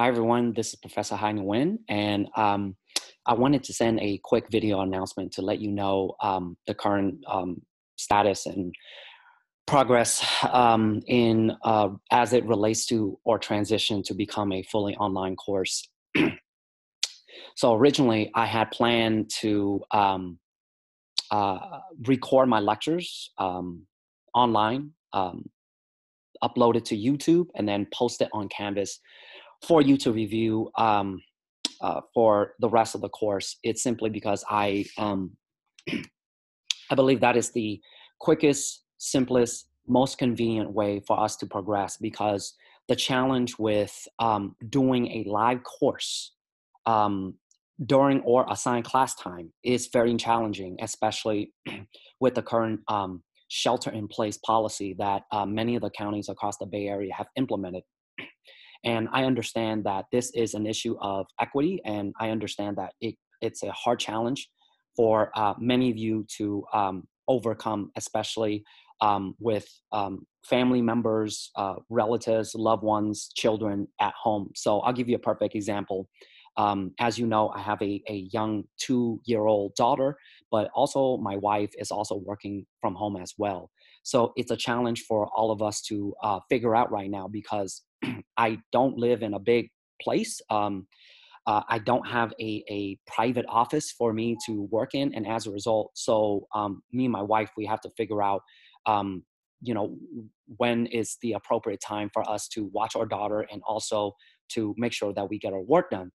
Hi, everyone. This is Professor Hein Nguyen, and um, I wanted to send a quick video announcement to let you know um, the current um, status and progress um, in uh, as it relates to or transition to become a fully online course. so originally, I had planned to um, uh, record my lectures um, online, upload it to YouTube, and then post it on Canvas for you to review um, uh, for the rest of the course. It's simply because I um, I believe that is the quickest, simplest, most convenient way for us to progress because the challenge with um, doing a live course um, during or assigned class time is very challenging, especially with the current um, shelter in place policy that uh, many of the counties across the Bay Area have implemented. And I understand that this is an issue of equity, and I understand that it, it's a hard challenge for uh, many of you to um, overcome, especially um, with um, family members, uh, relatives, loved ones, children at home. So I'll give you a perfect example. Um, as you know, I have a, a young two year old daughter, but also my wife is also working from home as well. So it's a challenge for all of us to uh, figure out right now because I don't live in a big place. Um, uh, I don't have a, a private office for me to work in. And as a result, so um, me and my wife, we have to figure out, um, you know, when is the appropriate time for us to watch our daughter and also to make sure that we get our work done.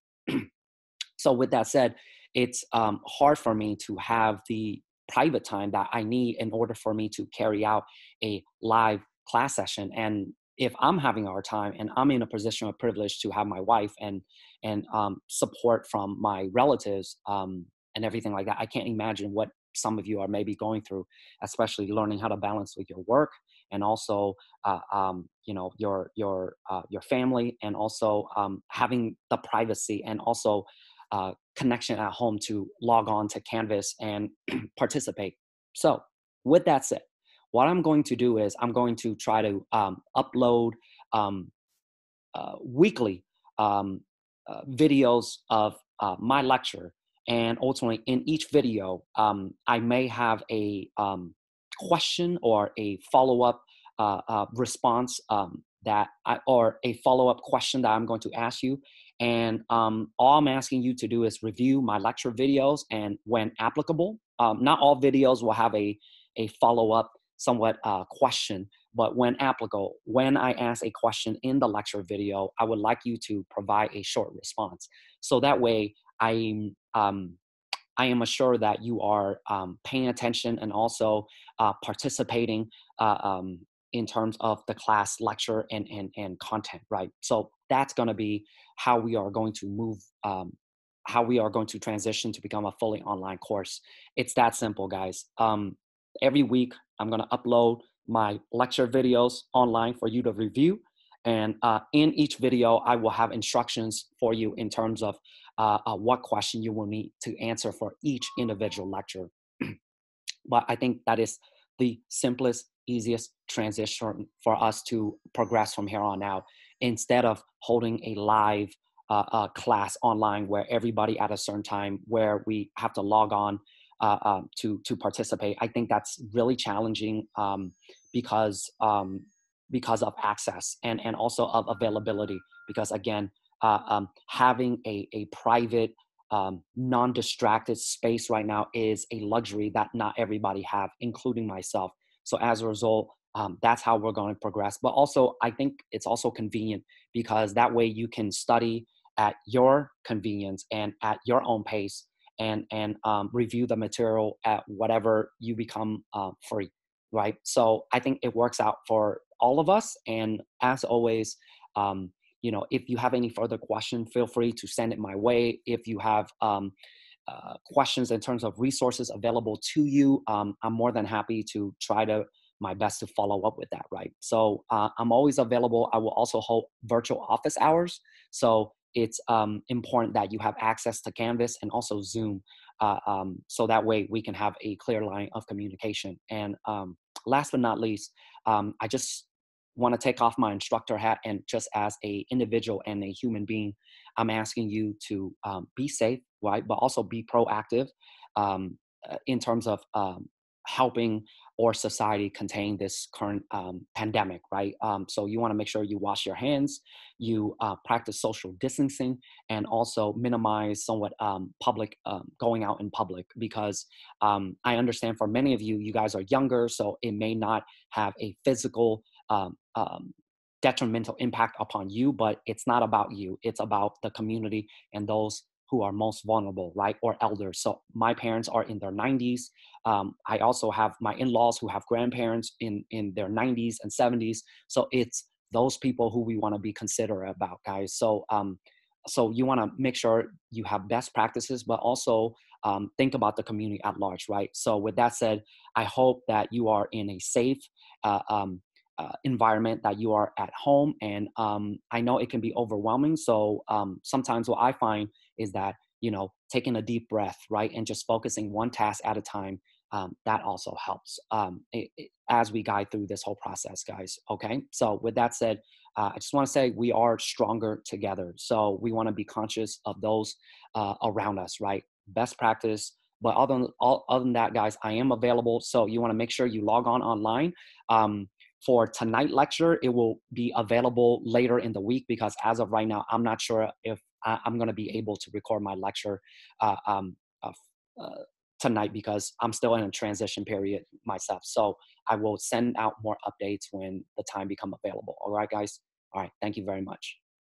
so with that said, it's um, hard for me to have the private time that I need in order for me to carry out a live class session. And if I'm having our time and I'm in a position of privilege to have my wife and and um, support from my relatives um, and everything like that, I can't imagine what some of you are maybe going through, especially learning how to balance with your work and also uh, um, you know your your uh, your family and also um, having the privacy and also uh, connection at home to log on to Canvas and participate. So, with that said, what I'm going to do is I'm going to try to um, upload um, uh, weekly um, uh, videos of uh, my lecture. And ultimately, in each video, um, I may have a um, question or a follow up uh, uh, response um, that I, or a follow up question that I'm going to ask you. And um, all I'm asking you to do is review my lecture videos and when applicable, um, not all videos will have a, a follow up somewhat uh, question, but when applicable, when I ask a question in the lecture video, I would like you to provide a short response. So that way I'm, um, I am assured that you are um, paying attention and also uh, participating uh, um, in terms of the class lecture and and, and content right so that's going to be how we are going to move um, how we are going to transition to become a fully online course it's that simple guys um, every week i'm going to upload my lecture videos online for you to review and uh, in each video i will have instructions for you in terms of uh, uh, what question you will need to answer for each individual lecture but i think that is the simplest easiest transition for us to progress from here on out instead of holding a live uh, uh, class online where everybody at a certain time where we have to log on uh, um, to to participate. I think that's really challenging um, because um, because of access and and also of availability. Because again, uh, um, having a a private um, non-distracted space right now is a luxury that not everybody have, including myself. So as a result, um, that's how we're going to progress. But also, I think it's also convenient because that way you can study at your convenience and at your own pace and and um, review the material at whatever you become uh, free right so i think it works out for all of us and as always um, you know if you have any further question feel free to send it my way if you have um, uh, questions in terms of resources available to you, um, I'm more than happy to try to my best to follow up with that, right? So uh, I'm always available. I will also hold virtual office hours. So it's um, important that you have access to Canvas and also Zoom. Uh, um, so that way we can have a clear line of communication. And um, last but not least, um, I just want to take off my instructor hat and just as a individual and a human being i'm asking you to um, be safe right but also be proactive um, uh, in terms of um, helping or society contain this current um, pandemic right um, so you want to make sure you wash your hands you uh, practice social distancing and also minimize somewhat um, public going out in public because i understand for many of you you guys are younger so it may not have a physical um, um, detrimental impact upon you, but it's not about you. It's about the community and those who are most vulnerable, right? Or elders. So my parents are in their 90s. Um, I also have my in-laws who have grandparents in in their 90s and 70s. So it's those people who we want to be considerate about, guys. So um, so you want to make sure you have best practices, but also um, think about the community at large, right? So with that said, I hope that you are in a safe, uh, um, uh, environment that you are at home. And um, I know it can be overwhelming. So um, sometimes what I find is that, you know, taking a deep breath, right, and just focusing one task at a time, um, that also helps it, um, it, as we guide through this whole process, guys. Okay. So with that said, uh, I just want to say we are stronger together. So we want to be conscious of those uh, around us, right? Best practice, but other than, all, other than that, guys, I am available. So you want to make sure you log on online. Um, for tonight lecture it will be available later in the week because as of right now i'm not sure if I, am going to be able to record my lecture uh, um, uh, uh, tonight because i'm still in a transition period myself so i will send out more updates when the time become available all right guys all right thank you very much